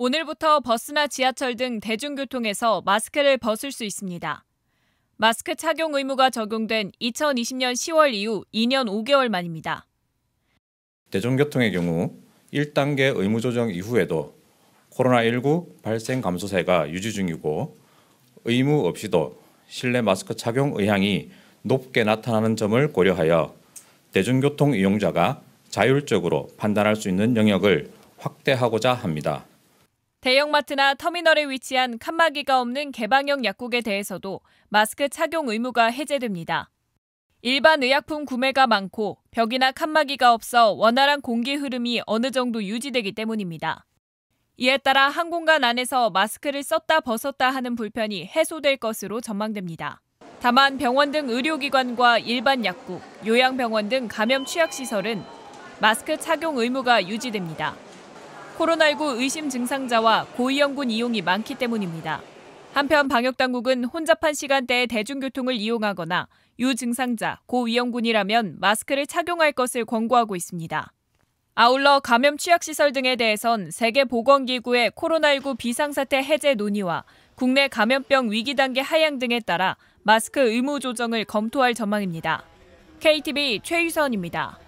오늘부터 버스나 지하철 등 대중교통에서 마스크를 벗을 수 있습니다. 마스크 착용 의무가 적용된 2020년 10월 이후 2년 5개월 만입니다. 대중교통의 경우 1단계 의무 조정 이후에도 코로나19 발생 감소세가 유지 중이고 의무 없이도 실내 마스크 착용 의향이 높게 나타나는 점을 고려하여 대중교통 이용자가 자율적으로 판단할 수 있는 영역을 확대하고자 합니다. 대형마트나 터미널에 위치한 칸막이가 없는 개방형 약국에 대해서도 마스크 착용 의무가 해제됩니다. 일반 의약품 구매가 많고 벽이나 칸막이가 없어 원활한 공기 흐름이 어느 정도 유지되기 때문입니다. 이에 따라 항공관 안에서 마스크를 썼다 벗었다 하는 불편이 해소될 것으로 전망됩니다. 다만 병원 등 의료기관과 일반 약국, 요양병원 등 감염 취약시설은 마스크 착용 의무가 유지됩니다. 코로나19 의심 증상자와 고위험군 이용이 많기 때문입니다. 한편 방역당국은 혼잡한 시간대에 대중교통을 이용하거나 유증상자, 고위험군이라면 마스크를 착용할 것을 권고하고 있습니다. 아울러 감염 취약시설 등에 대해선 세계보건기구의 코로나19 비상사태 해제 논의와 국내 감염병 위기단계 하향 등에 따라 마스크 의무 조정을 검토할 전망입니다. KTV 최유선입니다.